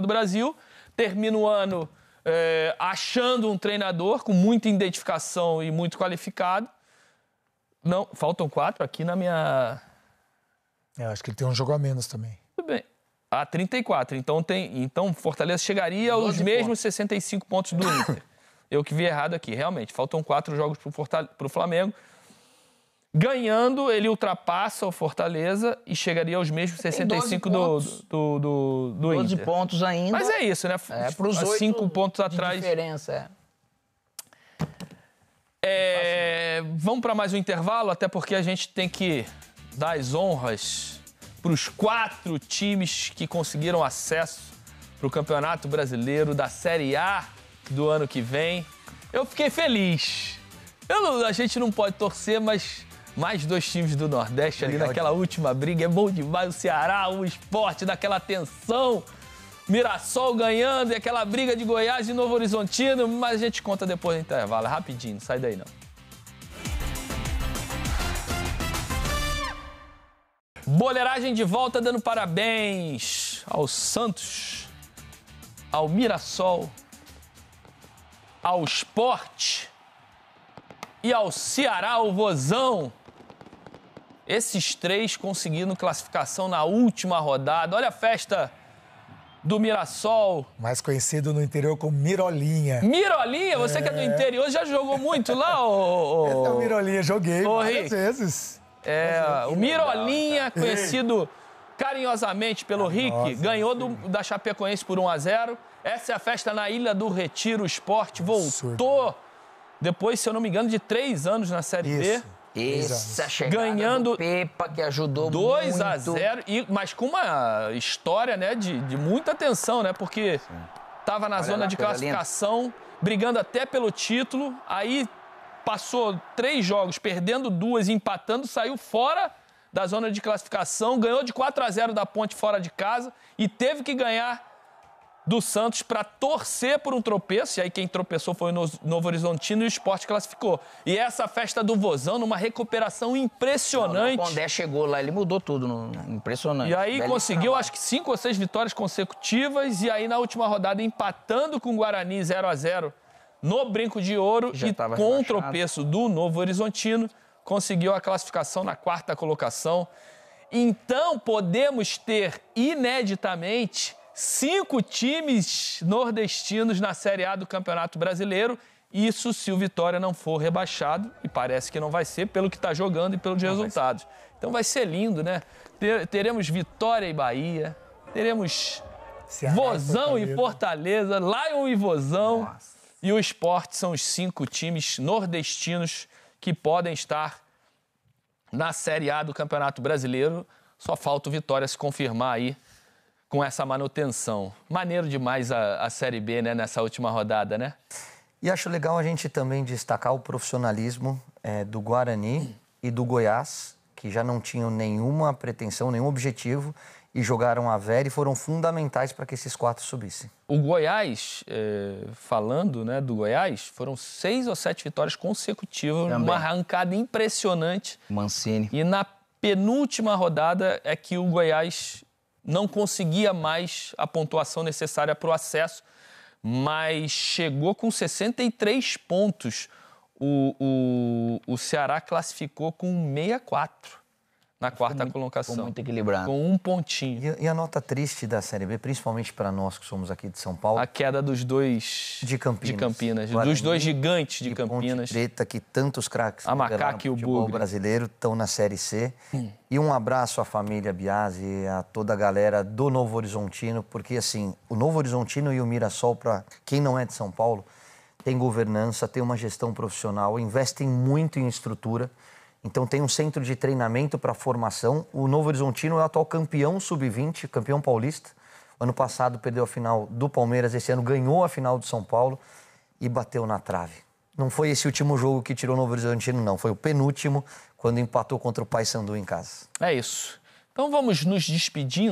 do Brasil, termina o ano é, achando um treinador com muita identificação e muito qualificado. Não, faltam quatro aqui na minha. É, eu acho que ele tem um jogo a menos também. Tudo bem. Ah, a 34. Então, tem, então Fortaleza chegaria aos pontos. mesmos 65 pontos do Inter. Eu que vi errado aqui, realmente. Faltam quatro jogos para o Flamengo. Ganhando, ele ultrapassa o Fortaleza e chegaria aos mesmos 65 do, do, do, do 12 Inter. pontos ainda. Mas é isso, né? É, para os cinco pontos atrás. diferença, é. é, é vamos para mais um intervalo, até porque a gente tem que dar as honras para os quatro times que conseguiram acesso para o Campeonato Brasileiro da Série A do ano que vem. Eu fiquei feliz. Eu, a gente não pode torcer, mas mais dois times do Nordeste Legal, ali naquela última briga. É bom demais o Ceará, o esporte, daquela tensão. Mirassol ganhando e aquela briga de Goiás e Novo Horizontino, mas a gente conta depois do intervalo, é rapidinho, não sai daí não. Boleiragem de volta dando parabéns ao Santos, ao Mirassol, ao Sport e ao Ceará, o Vozão, esses três conseguindo classificação na última rodada. Olha a festa do Mirassol. Mais conhecido no interior como Mirolinha. Mirolinha? Você é... que é do é. interior já jogou muito lá, ô. ô... é o Mirolinha, joguei ô, várias vezes. É, o Mirolinha, legal, conhecido carinhosamente pelo ah, Rick, nossa, ganhou do, da Chapecoense por 1 a 0 Essa é a festa na Ilha do Retiro. O esporte voltou, depois, se eu não me engano, de três anos na Série Isso. B essa chegada Ganhando do Pepa, que ajudou 2 muito. a 0, e, mas com uma história né, de, de muita tensão, né? Porque estava na Olha zona lá, de classificação, linda. brigando até pelo título, aí passou três jogos, perdendo duas e empatando, saiu fora da zona de classificação, ganhou de 4 a 0 da ponte fora de casa e teve que ganhar do Santos para torcer por um tropeço, e aí quem tropeçou foi o Novo Horizontino e o esporte classificou. E essa festa do Vozão, numa recuperação impressionante. quando o chegou lá, ele mudou tudo, no... impressionante. E aí conseguiu, acho que cinco ou seis vitórias consecutivas, e aí na última rodada empatando com o Guarani 0 a 0 no Brinco de Ouro Já e com o tropeço do Novo Horizontino, conseguiu a classificação na quarta colocação. Então podemos ter, ineditamente, cinco times nordestinos na Série A do Campeonato Brasileiro. Isso se o Vitória não for rebaixado, e parece que não vai ser, pelo que está jogando e pelos não resultados. Vai então vai ser lindo, né? Teremos Vitória e Bahia, teremos Ceará, Vozão Fortaleza. e Fortaleza, Lion e Vozão. Nossa. E o esporte são os cinco times nordestinos que podem estar na Série A do Campeonato Brasileiro. Só falta o Vitória se confirmar aí com essa manutenção. Maneiro demais a, a Série B né, nessa última rodada, né? E acho legal a gente também destacar o profissionalismo é, do Guarani e do Goiás, que já não tinham nenhuma pretensão, nenhum objetivo, e jogaram a velha e foram fundamentais para que esses quatro subissem. O Goiás, é, falando né, do Goiás, foram seis ou sete vitórias consecutivas, também. uma arrancada impressionante. Mancini. E na penúltima rodada é que o Goiás não conseguia mais a pontuação necessária para o acesso, mas chegou com 63 pontos. O, o, o Ceará classificou com 64 na quarta muito, colocação. Ficou muito equilibrado. Com um pontinho. E, e, a nota triste da Série B, principalmente para nós que somos aqui de São Paulo? A queda dos dois... De Campinas. De Campinas. Guarani, dos dois gigantes de Campinas. Preta, que tantos craques... A Macaca e o Bugre. brasileiro estão na Série C. Hum. E um abraço à família Biasi, a toda a galera do Novo Horizontino, porque assim, o Novo Horizontino e o Mirassol, para quem não é de São Paulo, tem governança, tem uma gestão profissional, investem muito em estrutura. Então tem um centro de treinamento para formação. O Novo Horizontino é o atual campeão sub-20, campeão paulista. Ano passado perdeu a final do Palmeiras, esse ano ganhou a final do São Paulo e bateu na trave. Não foi esse último jogo que tirou o Novo Horizontino, não. Foi o penúltimo, quando empatou contra o Paysandu em casa. É isso. Então vamos nos despedindo.